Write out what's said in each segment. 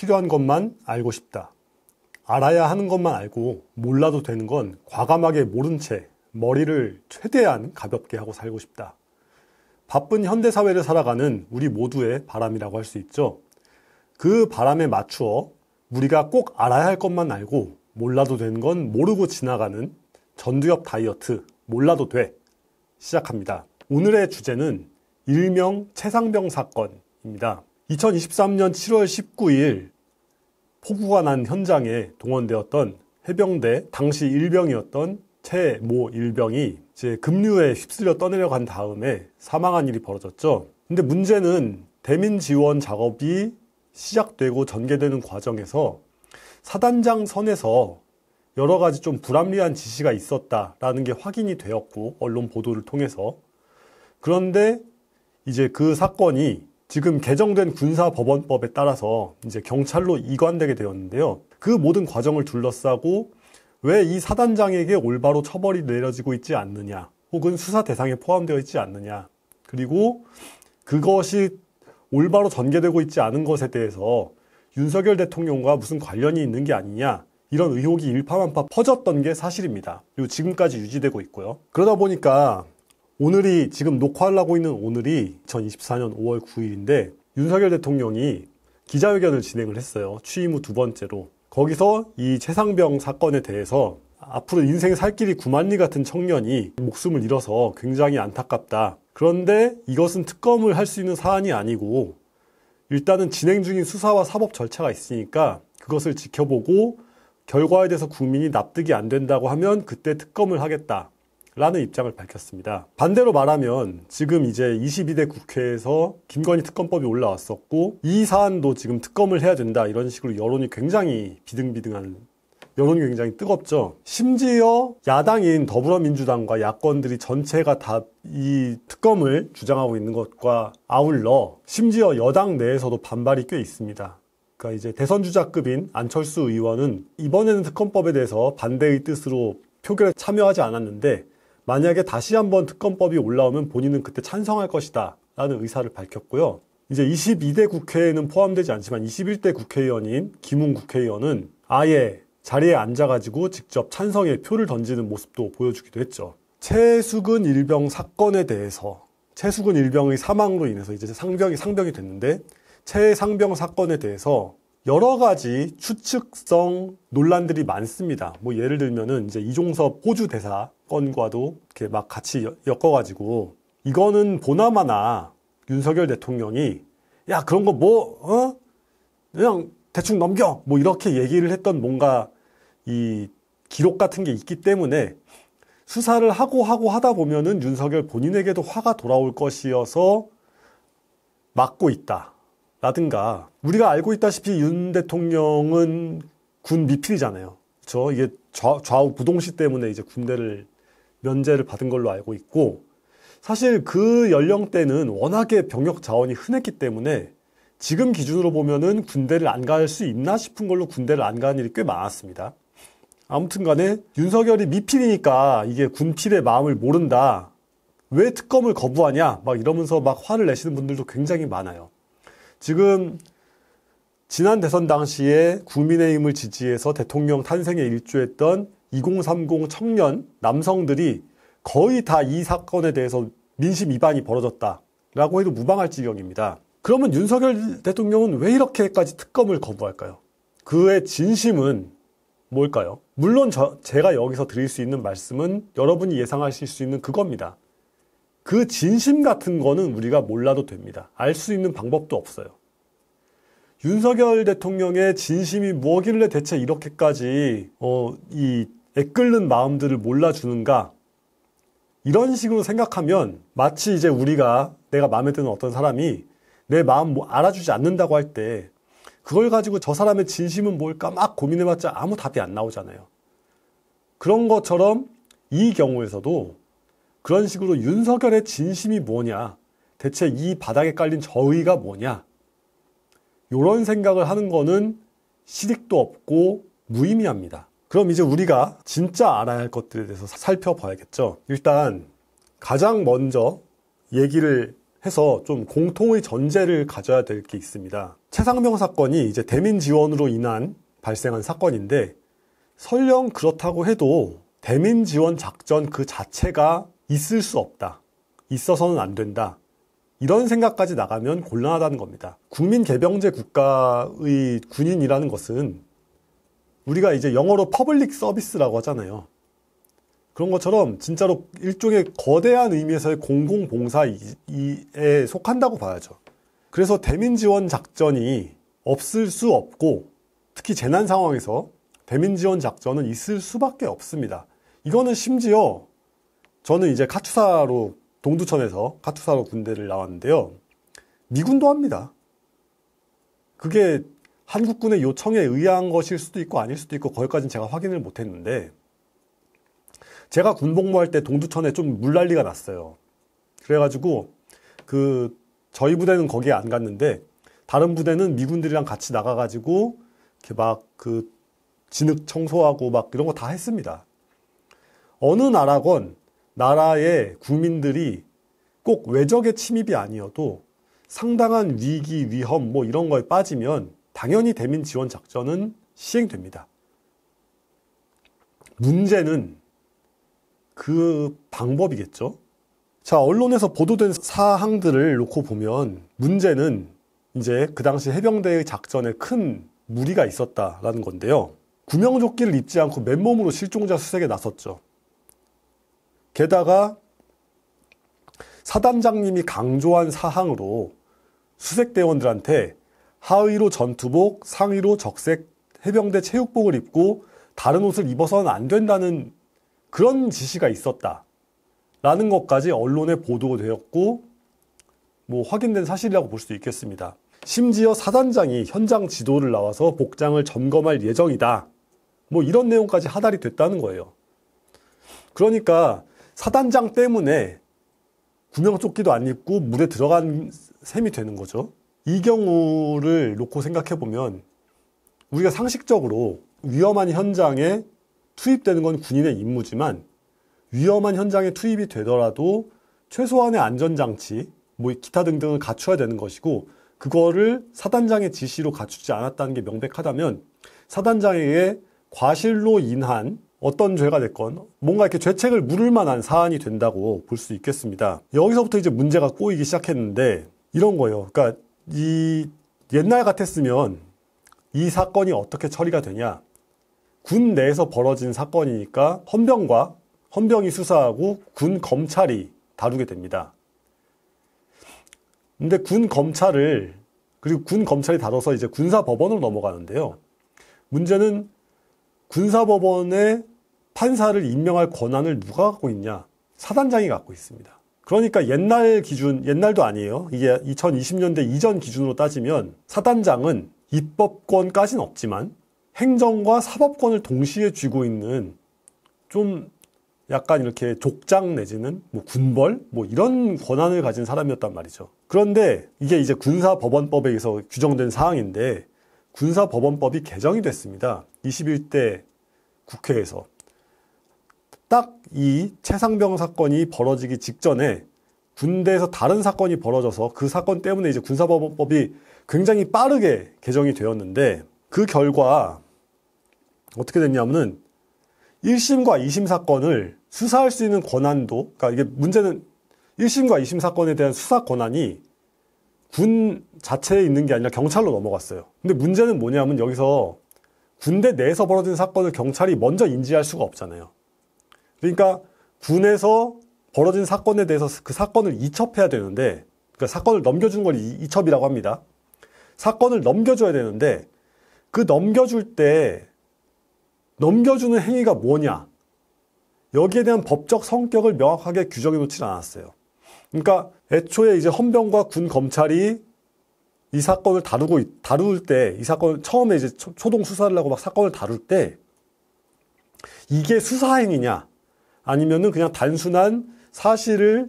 필요한 것만 알고 싶다. 알아야 하는 것만 알고 몰라도 되는 건 과감하게 모른 채 머리를 최대한 가볍게 하고 살고 싶다. 바쁜 현대사회를 살아가는 우리 모두의 바람이라고 할 수 있죠. 그 바람에 맞추어 우리가 꼭 알아야 할 것만 알고 몰라도 되는 건 모르고 지나가는 전두엽 다이어트 몰라도 돼 시작합니다. 오늘의 주제는 일명 최상병 사건입니다. 2023년 7월 19일 폭우가 난 현장에 동원되었던 해병대 당시 일병이었던 최 모 일병이 이제 급류에 휩쓸려 떠내려간 다음에 사망한 일이 벌어졌죠. 근데 문제는 대민 지원 작업이 시작되고 전개되는 과정에서 사단장 선에서 여러 가지 좀 불합리한 지시가 있었다라는 게 확인이 되었고 언론 보도를 통해서 그런데 이제 그 사건이 지금 개정된 군사법원법에 따라서 이제 경찰로 이관되게 되었는데요. 그 모든 과정을 둘러싸고 왜 이 사단장에게 올바로 처벌이 내려지고 있지 않느냐, 혹은 수사 대상에 포함되어 있지 않느냐, 그리고 그것이 올바로 전개되고 있지 않은 것에 대해서 윤석열 대통령과 무슨 관련이 있는 게 아니냐, 이런 의혹이 일파만파 퍼졌던 게 사실입니다. 그리고 지금까지 유지되고 있고요. 그러다 보니까 오늘이 지금 녹화하려고 있는 오늘이 2024년 5월 9일인데 윤석열 대통령이 기자회견을 진행을 했어요. 취임 후 두 번째로. 거기서 이 최상병 사건에 대해서 앞으로 인생 살 길이 구만리 같은 청년이 목숨을 잃어서 굉장히 안타깝다. 그런데 이것은 특검을 할 수 있는 사안이 아니고 일단은 진행 중인 수사와 사법 절차가 있으니까 그것을 지켜보고 결과에 대해서 국민이 납득이 안 된다고 하면 그때 특검을 하겠다. 라는 입장을 밝혔습니다. 반대로 말하면 지금 이제 22대 국회에서 김건희 특검법이 올라왔었고 이 사안도 지금 특검을 해야 된다 이런 식으로 여론이 굉장히 비등비등한 여론이 굉장히 뜨겁죠. 심지어 야당인 더불어민주당과 야권들이 전체가 다 이 특검을 주장하고 있는 것과 아울러 심지어 여당 내에서도 반발이 꽤 있습니다. 그러니까 이제 대선 주자급인 안철수 의원은 이번에는 특검법에 대해서 반대의 뜻으로 표결에 참여하지 않았는데 만약에 다시 한번 특검법이 올라오면 본인은 그때 찬성할 것이다 라는 의사를 밝혔고요. 이제 22대 국회에는 포함되지 않지만 21대 국회의원인 김웅 국회의원은 아예 자리에 앉아가지고 직접 찬성에 표를 던지는 모습도 보여주기도 했죠. 최수근 일병 사건에 대해서 최수근 일병의 사망으로 인해서 이제 상병이 상병이 됐는데 최상병 사건에 대해서 여러 가지 추측성 논란들이 많습니다. 뭐 예를 들면은 이제 이종섭 호주 대사 건과도 이렇게 막 같이 엮어가지고 이거는 보나마나 윤석열 대통령이 야 그런 거뭐 어? 그냥 대충 넘겨 뭐 이렇게 얘기를 했던 뭔가 이 기록 같은 게 있기 때문에 수사를 하고 하고 하다 보면은 윤석열 본인에게도 화가 돌아올 것이어서 막고 있다 라든가 우리가 알고 있다시피 윤 대통령은 군 미필이잖아요. 저 그렇죠? 이게 좌, 좌우 부동시 때문에 이제 군대를 면제를 받은 걸로 알고 있고 사실 그 연령대는 워낙에 병역 자원이 흔했기 때문에 지금 기준으로 보면은 군대를 안 갈 수 있나 싶은 걸로 군대를 안 가는 일이 꽤 많았습니다. 아무튼 간에 윤석열이 미필이니까 이게 군필의 마음을 모른다. 왜 특검을 거부하냐? 막 이러면서 막 화를 내시는 분들도 굉장히 많아요. 지금 지난 대선 당시에 국민의힘을 지지해서 대통령 탄생에 일조했던 2030 청년 남성들이 거의 다 이 사건에 대해서 민심 위반이 벌어졌다라고 해도 무방할 지경입니다. 그러면 윤석열 대통령은 왜 이렇게까지 특검을 거부할까요? 그의 진심은 뭘까요? 물론 저, 제가 여기서 드릴 수 있는 말씀은 여러분이 예상하실 수 있는 그겁니다. 그 진심 같은 거는 우리가 몰라도 됩니다. 알 수 있는 방법도 없어요. 윤석열 대통령의 진심이 뭐길래 대체 이렇게까지 어, 이 애끓는 마음들을 몰라주는가 이런 식으로 생각하면 마치 이제 우리가 내가 마음에 드는 어떤 사람이 내 마음 뭐 알아주지 않는다고 할 때 그걸 가지고 저 사람의 진심은 뭘까 막 고민해봤자 아무 답이 안 나오잖아요. 그런 것처럼 이 경우에서도 그런 식으로 윤석열의 진심이 뭐냐 대체 이 바닥에 깔린 저의가 뭐냐 이런 생각을 하는 거는 실익도 없고 무의미합니다. 그럼 이제 우리가 진짜 알아야 할 것들에 대해서 살펴봐야겠죠. 일단 가장 먼저 얘기를 해서 좀 공통의 전제를 가져야 될 게 있습니다. 최상병 사건이 이제 대민 지원으로 인한 발생한 사건인데 설령 그렇다고 해도 대민 지원 작전 그 자체가 있을 수 없다. 있어서는 안 된다. 이런 생각까지 나가면 곤란하다는 겁니다. 국민 개병제 국가의 군인이라는 것은 우리가 이제 영어로 퍼블릭 서비스라고 하잖아요. 그런 것처럼 진짜로 일종의 거대한 의미에서의 공공봉사에 속한다고 봐야죠. 그래서 대민지원 작전이 없을 수 없고 특히 재난 상황에서 대민지원 작전은 있을 수밖에 없습니다. 이거는 심지어 저는 이제 카투사로 동두천에서 카투사로 군대를 나왔는데요. 미군도 합니다. 그게 한국군의 요청에 의한 것일 수도 있고 아닐 수도 있고 거기까지는 제가 확인을 못했는데 제가 군복무할 때 동두천에 좀 물난리가 났어요. 그래가지고 그 저희 부대는 거기에 안 갔는데 다른 부대는 미군들이랑 같이 나가가지고 이렇게 막 그 진흙 청소하고 막 이런 거 다 했습니다. 어느 나라건 나라의 국민들이 꼭 외적의 침입이 아니어도 상당한 위기, 위험 뭐 이런 거에 빠지면 당연히 대민 지원 작전은 시행됩니다. 문제는 그 방법이겠죠. 자, 언론에서 보도된 사항들을 놓고 보면 문제는 이제 그 당시 해병대의 작전에 큰 무리가 있었다라는 건데요. 구명조끼를 입지 않고 맨몸으로 실종자 수색에 나섰죠. 게다가 사단장님이 강조한 사항으로 수색대원들한테 하의로 전투복, 상의로 적색 해병대 체육복을 입고 다른 옷을 입어서는 안 된다는 그런 지시가 있었다. 라는 것까지 언론에 보도되었고, 뭐 확인된 사실이라고 볼 수 있겠습니다. 심지어 사단장이 현장 지도를 나와서 복장을 점검할 예정이다. 뭐 이런 내용까지 하달이 됐다는 거예요. 그러니까 사단장 때문에 구명조끼도 안 입고 물에 들어간 셈이 되는 거죠. 이 경우를 놓고 생각해 보면 우리가 상식적으로 위험한 현장에 투입되는 건 군인의 임무지만 위험한 현장에 투입이 되더라도 최소한의 안전장치, 뭐 기타 등등을 갖춰야 되는 것이고 그거를 사단장의 지시로 갖추지 않았다는 게 명백하다면 사단장에게 과실로 인한 어떤 죄가 됐건 뭔가 이렇게 죄책을 물을 만한 사안이 된다고 볼 수 있겠습니다. 여기서부터 이제 문제가 꼬이기 시작했는데 이런 거예요. 그러니까 이 옛날 같았으면 이 사건이 어떻게 처리가 되냐. 군 내에서 벌어진 사건이니까 헌병과 헌병이 수사하고 군 검찰이 다루게 됩니다. 근데 군 검찰을 그리고 군 검찰이 다뤄서 이제 군사법원으로 넘어가는데요. 문제는 군사법원의 판사를 임명할 권한을 누가 갖고 있냐? 사단장이 갖고 있습니다. 그러니까 옛날 기준, 옛날도 아니에요. 이게 2020년대 이전 기준으로 따지면 사단장은 입법권까지는 없지만 행정과 사법권을 동시에 쥐고 있는 좀 약간 이렇게 족장 내지는 뭐 군벌 뭐 이런 권한을 가진 사람이었단 말이죠. 그런데 이게 이제 군사법원법에 의해서 규정된 사항인데 군사법원법이 개정이 됐습니다. 21대 국회에서 딱이 최상병 사건이 벌어지기 직전에 군대에서 다른 사건이 벌어져서 그 사건 때문에 이제 군사법원법이 굉장히 빠르게 개정이 되었는데 그 결과 어떻게 됐냐면은 1심과 2심 사건을 수사할 수 있는 권한도 그러니까 이게 문제는 1심과 2심 사건에 대한 수사 권한이 군 자체에 있는 게 아니라 경찰로 넘어갔어요. 근데 문제는 뭐냐면 여기서 군대 내에서 벌어진 사건을 경찰이 먼저 인지할 수가 없잖아요. 그러니까 군에서 벌어진 사건에 대해서 그 사건을 이첩해야 되는데 그 사건을 넘겨주는 걸 이첩이라고 합니다. 사건을 넘겨줘야 되는데 그 넘겨줄 때 넘겨주는 행위가 뭐냐 여기에 대한 법적 성격을 명확하게 규정해 놓지 않았어요. 그러니까 애초에 이제 헌병과 군 검찰이 이 사건을 다루고 다룰 때 이 사건 처음에 이제 초동 수사를 하고 막 사건을 다룰 때 이게 수사 행위냐 아니면은 그냥 단순한 사실을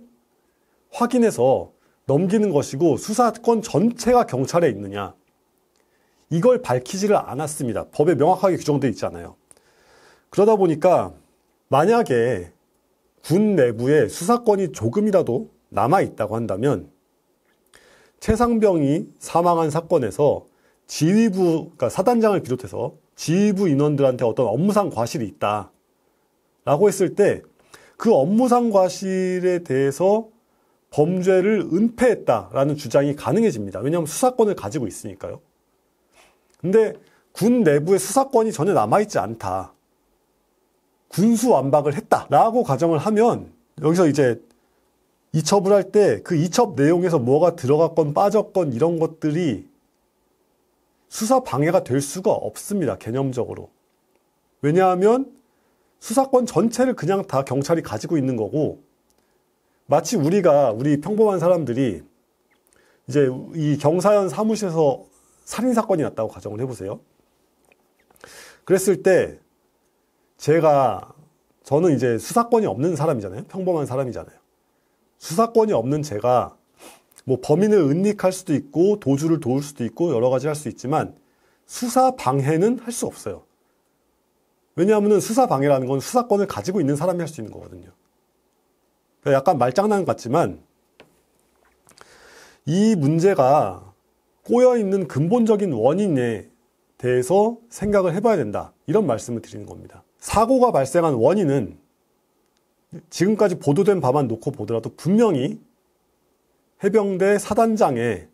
확인해서 넘기는 것이고 수사권 전체가 경찰에 있느냐. 이걸 밝히지를 않았습니다. 법에 명확하게 규정되어 있잖아요 그러다 보니까 만약에 군 내부에 수사권이 조금이라도 남아 있다고 한다면 최상병이 사망한 사건에서 지휘부, 그러니까 사단장을 비롯해서 지휘부 인원들한테 어떤 업무상 과실이 있다. 라고 했을 때그 업무상 과실에 대해서 범죄를 은폐했다라는 주장이 가능해집니다. 왜냐하면 수사권을 가지고 있으니까요. 근데 군 내부의 수사권이 전혀 남아있지 않다. 군수 완박을 했다라고 가정을 하면 여기서 이제 이첩을 할 때 그 이첩 내용에서 뭐가 들어갔건 빠졌건 이런 것들이 수사 방해가 될 수가 없습니다. 개념적으로. 왜냐하면 수사권 전체를 그냥 다 경찰이 가지고 있는 거고 마치 우리가 우리 평범한 사람들이 이제 이 경사현 사무실에서 살인 사건이 났다고 가정을 해보세요. 그랬을 때 제가 저는 이제 수사권이 없는 사람이잖아요. 평범한 사람이잖아요. 수사권이 없는 제가 뭐 범인을 은닉할 수도 있고 도주를 도울 수도 있고 여러 가지 할 수 있지만 수사 방해는 할 수 없어요. 왜냐하면 수사 방해라는 건 수사권을 가지고 있는 사람이 할 수 있는 거거든요. 약간 말장난 같지만 이 문제가 꼬여있는 근본적인 원인에 대해서 생각을 해봐야 된다. 이런 말씀을 드리는 겁니다. 사고가 발생한 원인은 지금까지 보도된 바만 놓고 보더라도 분명히 해병대 사단장의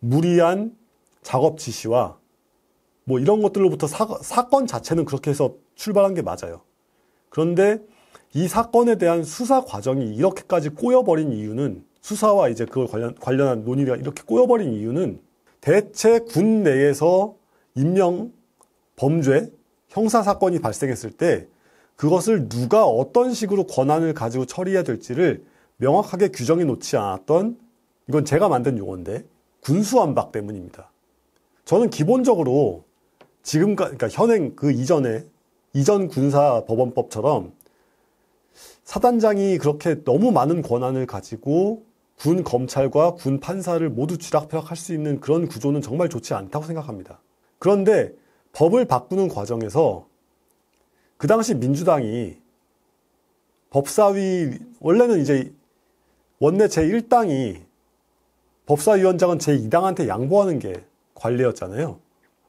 무리한 작업 지시와 뭐 이런 것들로부터 사, 사건 자체는 그렇게 해서 출발한 게 맞아요. 그런데 이 사건에 대한 수사 과정이 이렇게까지 꼬여버린 이유는 수사와 이제 그걸 관련, 관련한 논의가 이렇게 꼬여버린 이유는 대체 군 내에서 인명 범죄 형사 사건이 발생했을 때 그것을 누가 어떤 식으로 권한을 가지고 처리해야 될지를 명확하게 규정해 놓지 않았던 이건 제가 만든 용어인데 군수안박 때문입니다. 저는 기본적으로 지금까 그러니까 현행 그 이전에 이전 군사법원법처럼 사단장이 그렇게 너무 많은 권한을 가지고 군 검찰과 군 판사를 모두 쥐락펴락할 수 있는 그런 구조는 정말 좋지 않다고 생각합니다. 그런데 법을 바꾸는 과정에서 그 당시 민주당이 법사위 원래는 이제 원내 제1당이 법사위원장은 제2당한테 양보하는 게 관례였잖아요.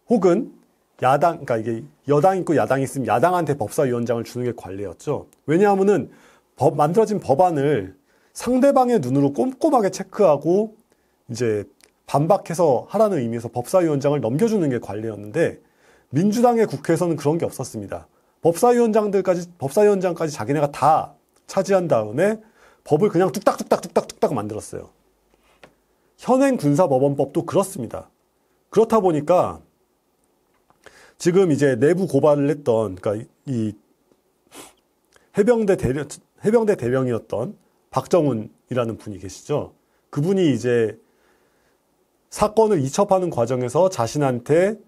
혹은 야당, 그러니까 이게 여당 있고 야당이 있으면 야당한테 법사위원장을 주는 게 관례였죠. 왜냐하면은 법, 만들어진 법안을 상대방의 눈으로 꼼꼼하게 체크하고 이제 반박해서 하라는 의미에서 법사위원장을 넘겨주는 게 관례였는데 민주당의 국회에서는 그런 게 없었습니다. 법사위원장들까지 법사위원장까지 자기네가 다 차지한 다음에 법을 그냥 뚝딱뚝딱 뚝딱 뚝딱 만들었어요. 현행 군사법원법도 그렇습니다. 그렇다 보니까 지금 이제 내부 고발을 했던 그러니까 이 해병대 대령 해병대 대령이었던 박정훈이라는 분이 계시죠. 그분이 이제 사건을 이첩하는 과정에서 자신한테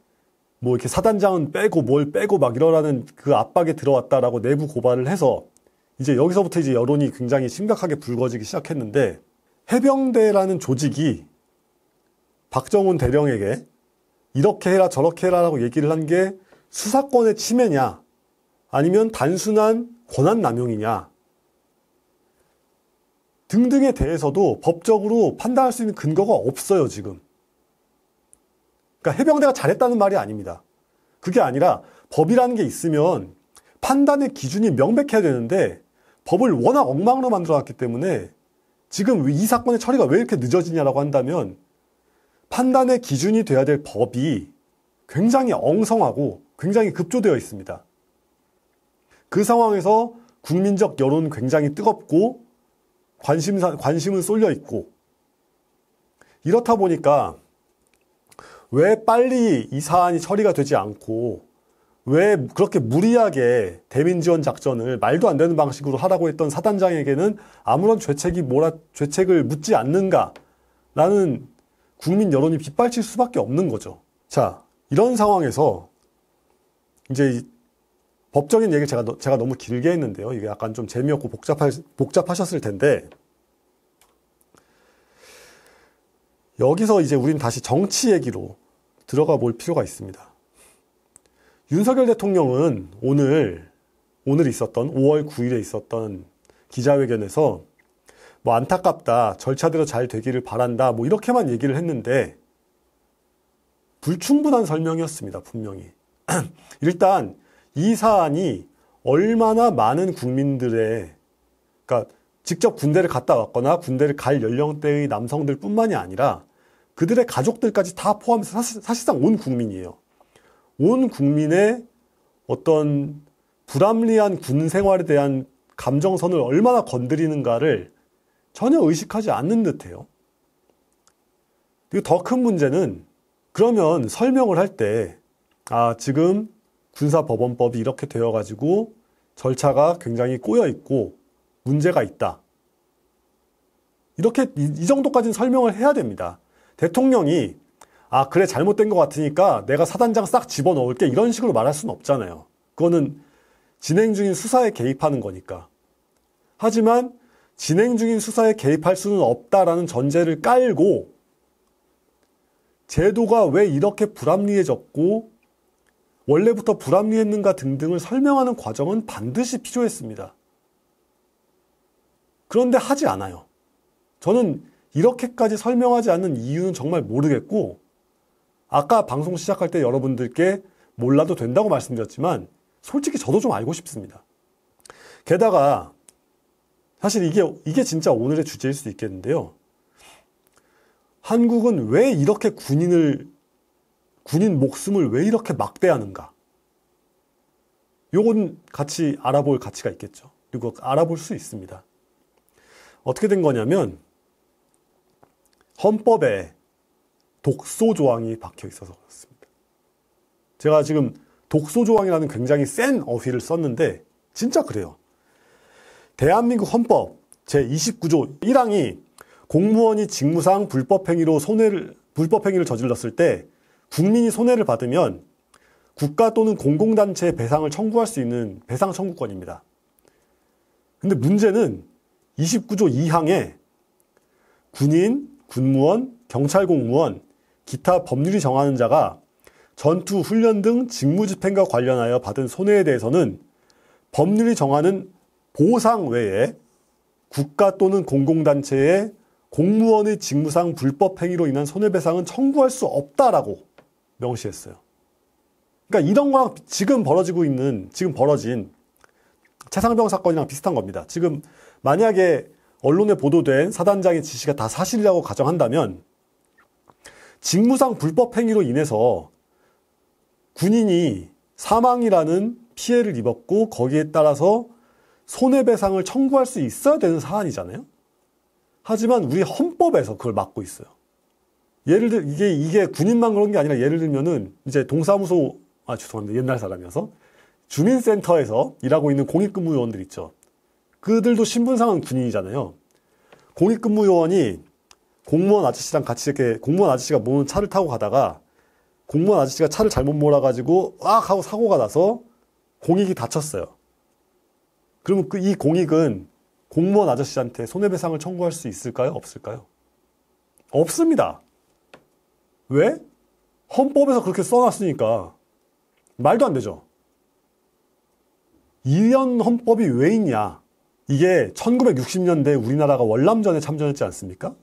뭐 이렇게 사단장은 빼고 뭘 빼고 막 이러라는 그 압박에 들어왔다라고 내부 고발을 해서 이제 여기서부터 이제 여론이 굉장히 심각하게 불거지기 시작했는데 해병대라는 조직이 박정훈 대령에게 이렇게 해라 저렇게 해라라고 얘기를 한 게 수사권의 침해냐 아니면 단순한 권한 남용이냐 등등에 대해서도 법적으로 판단할 수 있는 근거가 없어요 지금. 그러니까 해병대가 잘했다는 말이 아닙니다. 그게 아니라 법이라는 게 있으면 판단의 기준이 명백해야 되는데 법을 워낙 엉망으로 만들어놨기 때문에 지금 이 사건의 처리가 왜 이렇게 늦어지냐라고 한다면 판단의 기준이 돼야 될 법이 굉장히 엉성하고 굉장히 급조되어 있습니다. 그 상황에서 국민적 여론 굉장히 뜨겁고 관심사, 관심은 쏠려 있고 이렇다 보니까 왜 빨리 이 사안이 처리가 되지 않고 왜 그렇게 무리하게 대민 지원 작전을 말도 안 되는 방식으로 하라고 했던 사단장에게는 아무런 죄책이 몰아, 죄책을 묻지 않는가라는 국민 여론이 빗발칠 수밖에 없는 거죠. 자, 이런 상황에서 이제 법적인 얘기 제가 제가 너무 길게 했는데요. 이게 약간 좀 재미없고 복잡하 복잡하셨을 텐데 여기서 이제 우리는 다시 정치 얘기로 들어가 볼 필요가 있습니다. 윤석열 대통령은 오늘 오늘 있었던 5월 9일에 있었던 기자회견에서 뭐 안타깝다, 절차대로 잘 되기를 바란다, 뭐 이렇게만 얘기를 했는데 불충분한 설명이었습니다, 분명히. 일단 이 사안이 얼마나 많은 국민들의, 그러니까 직접 군대를 갔다 왔거나 군대를 갈 연령대의 남성들 뿐만이 아니라 그들의 가족들까지 다 포함해서 사실, 상온 국민이에요. 온 국민의 어떤 불합리한 군 생활에 대한 감정선을 얼마나 건드리는가를 전혀 의식하지 않는 듯해요. 그리고 더 큰 문제는 그러면 설명을 할 때 아, 지금 군사법원법이 이렇게 되어가지고 절차가 굉장히 꼬여 있고 문제가 있다. 이렇게 이, 이 정도까지는 설명을 해야 됩니다. 대통령이 아 그래 잘못된 것 같으니까 내가 사단장 싹 집어넣을게 이런 식으로 말할 수는 없잖아요. 그거는 진행 중인 수사에 개입하는 거니까. 하지만 진행 중인 수사에 개입할 수는 없다라는 전제를 깔고 제도가 왜 이렇게 불합리해졌고 원래부터 불합리했는가 등등을 설명하는 과정은 반드시 필요했습니다. 그런데 하지 않아요. 저는 이렇게까지 설명하지 않는 이유는 정말 모르겠고 아까 방송 시작할 때 여러분들께 몰라도 된다고 말씀드렸지만 솔직히 저도 좀 알고 싶습니다. 게다가 사실 이게, 이게 진짜 오늘의 주제일 수도 있겠는데요. 한국은 왜 이렇게 군인을, 군인 목숨을 왜 이렇게 막대하는가? 요건 같이 알아볼 가치가 있겠죠. 그리고 알아볼 수 있습니다. 어떻게 된 거냐면, 헌법에 독소 조항이 박혀 있어서 그렇습니다. 제가 지금 독소 조항이라는 굉장히 센 어휘를 썼는데, 진짜 그래요. 대한민국 헌법 제29조 1항이 공무원이 직무상 불법행위로 손해를, 불법행위를 저질렀을 때 국민이 손해를 받으면 국가 또는 공공단체의 배상을 청구할 수 있는 배상 청구권입니다. 근데 문제는 29조 2항에 군인, 군무원, 경찰 공무원, 기타 법률이 정하는 자가 전투, 훈련 등 직무 집행과 관련하여 받은 손해에 대해서는 법률이 정하는 보상 외에 국가 또는 공공단체의 공무원의 직무상 불법 행위로 인한 손해배상은 청구할 수 없다라고 명시했어요. 그러니까 이런 거랑 지금 벌어지고 있는 지금 벌어진 최상병 사건이랑 비슷한 겁니다. 지금 만약에 언론에 보도된 사단장의 지시가 다 사실이라고 가정한다면 직무상 불법 행위로 인해서 군인이 사망이라는 피해를 입었고 거기에 따라서 손해배상을 청구할 수 있어야 되는 사안이잖아요. 하지만 우리 헌법에서 그걸 막고 있어요. 예를 들 이게 이게 군인만 그런 게 아니라 예를 들면은 이제 동사무소 아 죄송합니다 옛날 사람이어서 주민센터에서 일하고 있는 공익근무요원들 있죠. 그들도 신분상은 군인이잖아요. 공익근무요원이 공무원 아저씨랑 같이 이렇게 공무원 아저씨가 모는 차를 타고 가다가 공무원 아저씨가 차를 잘못 몰아가지고 악 하고 사고가 나서 공익이 다쳤어요. 그러면 그이 공익은 공무원 아저씨한테 손해배상을 청구할 수 있을까요? 없을까요? 없습니다. 왜? 헌법에서 그렇게 써놨으니까 말도 안 되죠. 2년 헌법이 왜 있냐? 이게 1960년대 우리나라가 월남전에 참전했지 않습니까?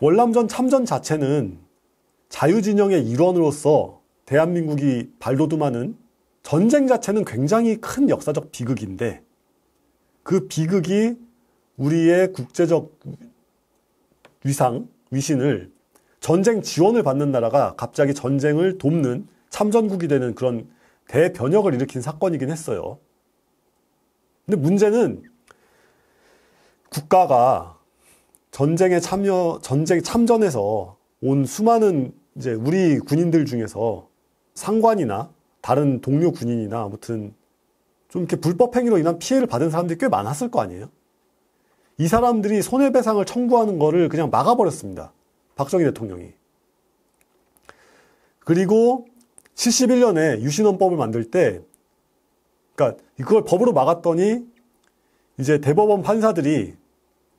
월남전 참전 자체는 자유진영의 일원으로서 대한민국이 발돋움하는 전쟁 자체는 굉장히 큰 역사적 비극인데 그 비극이 우리의 국제적 위상, 위신을 전쟁 지원을 받는 나라가 갑자기 전쟁을 돕는 참전국이 되는 그런 대변혁을 일으킨 사건이긴 했어요. 근데 문제는 국가가 전쟁에 참여, 전쟁 참전에서 온 수많은 이제 우리 군인들 중에서 상관이나 다른 동료 군인이나 아무튼 좀 이렇게 불법행위로 인한 피해를 받은 사람들이 꽤 많았을 거 아니에요? 이 사람들이 손해배상을 청구하는 거를 그냥 막아버렸습니다. 박정희 대통령이. 그리고 71년에 유신헌법을 만들 때, 그러니까 그걸 법으로 막았더니 이제 대법원 판사들이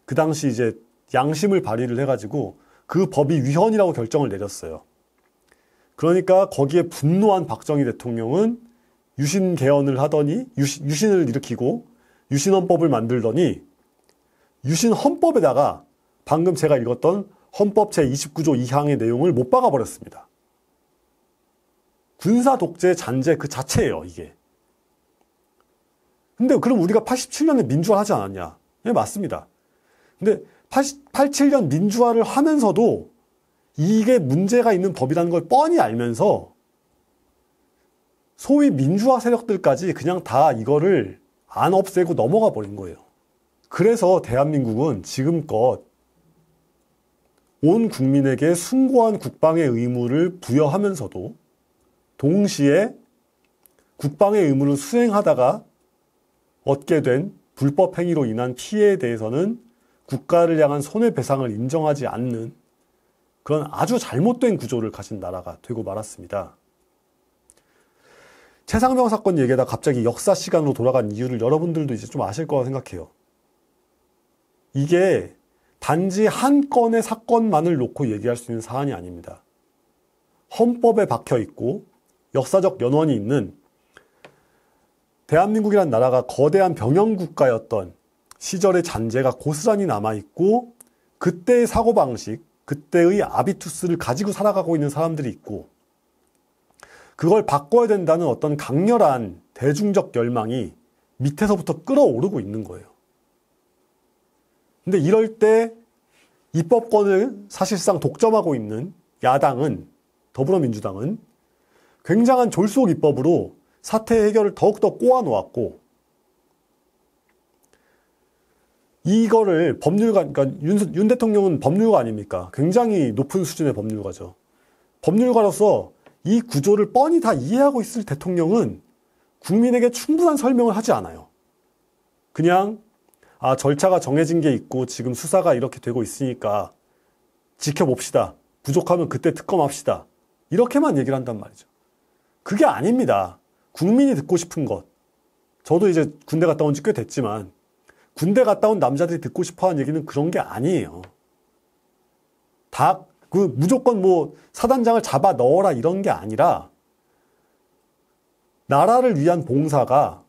그 당시 이제 양심을 발휘를 해가지고 그 법이 위헌이라고 결정을 내렸어요. 그러니까 거기에 분노한 박정희 대통령은 유신 개헌을 하더니 유신, 을 일으키고 유신 헌법을 만들더니 유신 헌법에다가 방금 제가 읽었던 헌법 제29조 2항의 내용을 못 박아버렸습니다. 군사 독재 잔재 그 자체예요, 이게. 근데 그럼 우리가 87년에 민주화 하지 않았냐? 예, 맞습니다. 근데 87년 민주화를 하면서도 이게 문제가 있는 법이라는 걸 뻔히 알면서 소위 민주화 세력들까지 그냥 다 이거를 안 없애고 넘어가 버린 거예요. 그래서 대한민국은 지금껏 온 국민에게 숭고한 국방의 의무를 부여하면서도 동시에 국방의 의무를 수행하다가 얻게 된 불법 행위로 인한 피해에 대해서는 국가를 향한 손해배상을 인정하지 않는 그런 아주 잘못된 구조를 가진 나라가 되고 말았습니다. 최상병 사건 얘기하다 갑자기 역사 시간으로 돌아간 이유를 여러분들도 이제 좀 아실 거라 생각해요. 이게 단지 한 건의 사건만을 놓고 얘기할 수 있는 사안이 아닙니다. 헌법에 박혀 있고 역사적 연원이 있는 대한민국이란 나라가 거대한 병영국가였던 시절의 잔재가 고스란히 남아있고 그때의 사고방식, 그때의 아비투스를 가지고 살아가고 있는 사람들이 있고 그걸 바꿔야 된다는 어떤 강렬한 대중적 열망이 밑에서부터 끌어오르고 있는 거예요. 근데 이럴 때 입법권을 사실상 독점하고 있는 야당은 더불어민주당은 굉장한 졸속 입법으로 사태 해결을 더욱더 꼬아놓았고 이거를 법률가, 그러니까 윤, 윤 대통령은 법률가 아닙니까? 굉장히 높은 수준의 법률가죠. 법률가로서 이 구조를 뻔히 다 이해하고 있을 대통령은 국민에게 충분한 설명을 하지 않아요. 그냥, 아, 절차가 정해진 게 있고 지금 수사가 이렇게 되고 있으니까 지켜봅시다. 부족하면 그때 특검합시다. 이렇게만 얘기를 한단 말이죠. 그게 아닙니다. 국민이 듣고 싶은 것. 저도 이제 군대 갔다 온 지 꽤 됐지만 군대 갔다 온 남자들이 듣고 싶어 하는 얘기는 그런 게 아니에요. 다, 그, 무조건 뭐, 사단장을 잡아 넣어라 이런 게 아니라, 나라를 위한 봉사가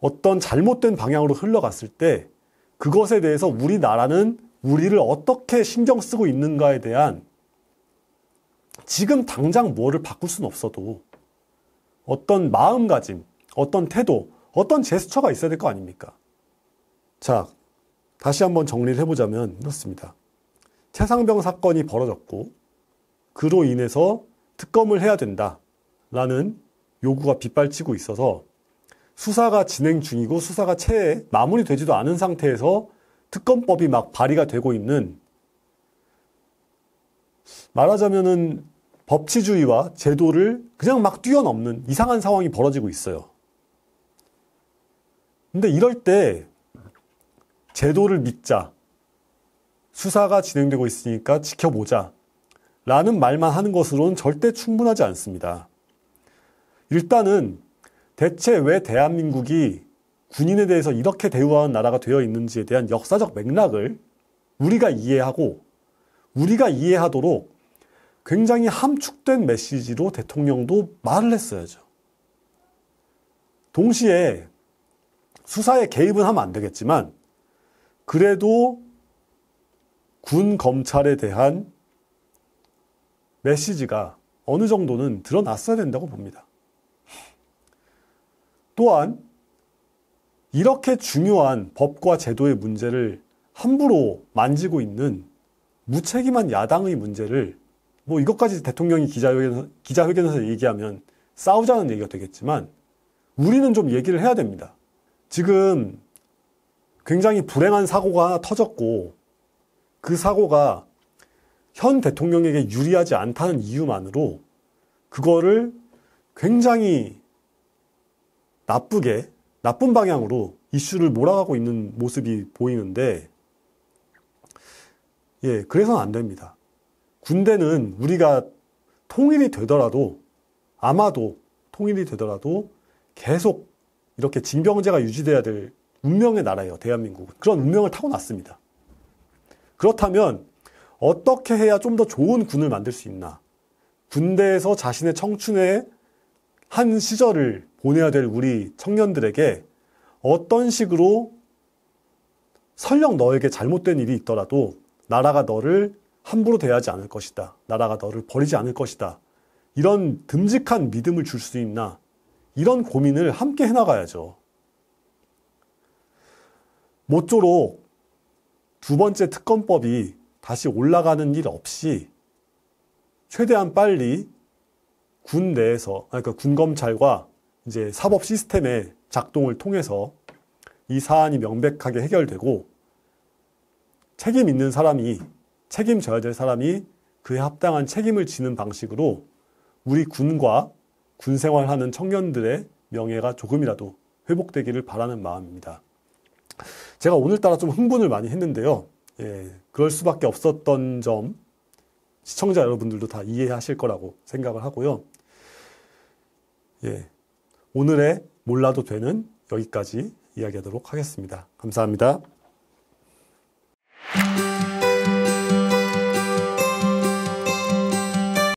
어떤 잘못된 방향으로 흘러갔을 때, 그것에 대해서 우리나라는 우리를 어떻게 신경 쓰고 있는가에 대한 지금 당장 뭐를 바꿀 수는 없어도 어떤 마음가짐, 어떤 태도, 어떤 제스처가 있어야 될 거 아닙니까? 자, 다시 한번 정리를 해보자면 이렇습니다. 최상병 사건이 벌어졌고 그로 인해서 특검을 해야 된다라는 요구가 빗발치고 있어서 수사가 진행 중이고 수사가 채 마무리되지도 않은 상태에서 특검법이 막 발의가 되고 있는 말하자면은 법치주의와 제도를 그냥 막 뛰어넘는 이상한 상황이 벌어지고 있어요. 근데 이럴 때 제도를 믿자. 수사가 진행되고 있으니까 지켜보자. 라는 말만 하는 것으로는 절대 충분하지 않습니다. 일단은 대체 왜 대한민국이 군인에 대해서 이렇게 대우하는 나라가 되어 있는지에 대한 역사적 맥락을 우리가 이해하고 우리가 이해하도록 굉장히 함축된 메시지로 대통령도 말을 했어야죠. 동시에 수사에 개입은 하면 안 되겠지만 그래도 군 검찰에 대한 메시지가 어느 정도는 드러났어야 된다고 봅니다. 또한 이렇게 중요한 법과 제도의 문제를 함부로 만지고 있는 무책임한 야당의 문제를 뭐 이것까지 대통령이 기자회견, 기자회견에서 얘기하면 싸우자는 얘기가 되겠지만 우리는 좀 얘기를 해야 됩니다. 지금 굉장히 불행한 사고가 터졌고 그 사고가 현 대통령에게 유리하지 않다는 이유만으로 그거를 굉장히 나쁘게 나쁜 방향으로 이슈를 몰아가고 있는 모습이 보이는데 예, 그래서는 안 됩니다. 군대는 우리가 통일이 되더라도 아마도 통일이 되더라도 계속 이렇게 징병제가 유지돼야 될 운명의 나라예요. 대한민국은. 그런 운명을 타고났습니다. 그렇다면 어떻게 해야 좀 더 좋은 군을 만들 수 있나? 군대에서 자신의 청춘의 한 시절을 보내야 될 우리 청년들에게 어떤 식으로 설령 너에게 잘못된 일이 있더라도 나라가 너를 함부로 대하지 않을 것이다. 나라가 너를 버리지 않을 것이다. 이런 듬직한 믿음을 줄 수 있나? 이런 고민을 함께 해나가야죠. 모쪼록 두 번째 특검법이 다시 올라가는 일 없이 최대한 빨리 군 내에서, 그러니까 군검찰과 이제 사법 시스템의 작동을 통해서 이 사안이 명백하게 해결되고 책임 있는 사람이 책임져야 될 사람이 그에 합당한 책임을 지는 방식으로 우리 군과 군 생활하는 청년들의 명예가 조금이라도 회복되기를 바라는 마음입니다. 제가 오늘따라 좀 흥분을 많이 했는데요. 예, 그럴 수밖에 없었던 점 시청자 여러분들도 다 이해하실 거라고 생각을 하고요. 예, 오늘의 몰라도 되는 여기까지 이야기하도록 하겠습니다. 감사합니다.